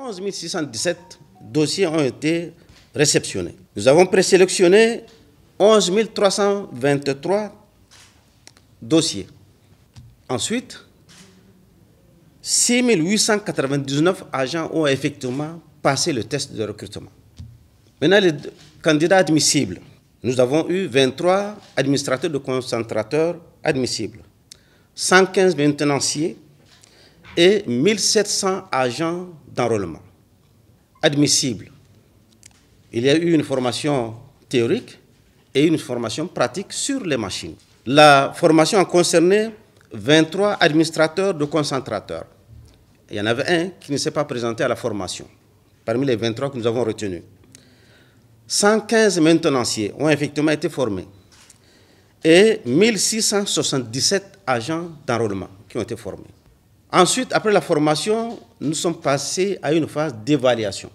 11 617 dossiers ont été réceptionnés. Nous avons présélectionné 11 323 dossiers. Ensuite, 6 899 agents ont effectivement passé le test de recrutement. Maintenant, les candidats admissibles. Nous avons eu 23 administrateurs de concentrateurs admissibles, 115 maintenanciers et 1700 agents d'enrôlement admissibles. Il y a eu une formation théorique et une formation pratique sur les machines. La formation a concerné 23 administrateurs de concentrateurs. Il y en avait un qui ne s'est pas présenté à la formation, parmi les 23 que nous avons retenus. 115 maintenanciers ont effectivement été formés et 1677 agents d'enrôlement qui ont été formés. Ensuite, après la formation, nous sommes passés à une phase d'évaluation.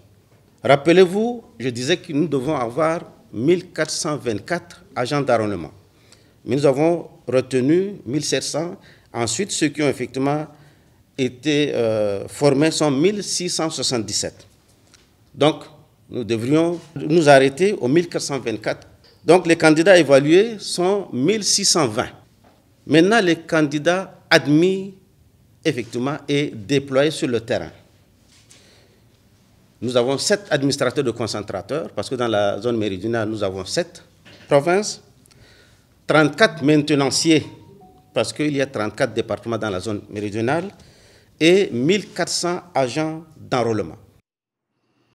Rappelez-vous, je disais que nous devons avoir 1424 agents d'arrondissement. Mais nous avons retenu 1700. Ensuite, ceux qui ont effectivement été euh, formés sont 1677. Donc, nous devrions nous arrêter aux 1424. Donc, les candidats évalués sont 1620. Maintenant, les candidats admis effectivement, est déployé sur le terrain. Nous avons sept administrateurs de concentrateurs, parce que dans la zone méridionale, nous avons sept provinces, 34 maintenanciers, parce qu'il y a 34 départements dans la zone méridionale, et 1400 agents d'enrôlement.